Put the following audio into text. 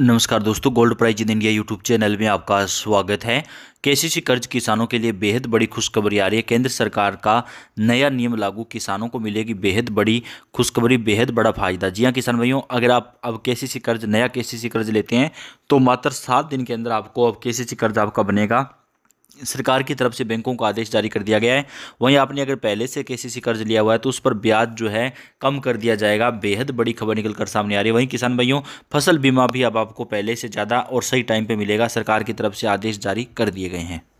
नमस्कार दोस्तों gold price in India YouTube channel में आपका स्वागत है केसीसी कर्ज किसानों के लिए बेहद बड़ी खुशखबरी आ रही है केंद्र सरकार का नया नियम लागू किसानों को मिलेगी बेहद बड़ी खुशखबरी बेहद बड़ा फायदा जी हाँ किसान भाइयों अगर आप अब केसीसी कर्ज नया केसीसी कर्ज लेते हैं तो मात्र सात दिन के अंदर आपको अब के कर्ज आपका बनेगा सरकार की तरफ से बैंकों को आदेश जारी कर दिया गया है वहीं आपने अगर पहले से के कर्ज लिया हुआ है तो उस पर ब्याज जो है कम कर दिया जाएगा बेहद बड़ी खबर निकल कर सामने आ रही है वहीं किसान भाइयों फसल बीमा भी अब आपको पहले से ज़्यादा और सही टाइम पर मिलेगा सरकार की तरफ से आदेश जारी कर दिए गए हैं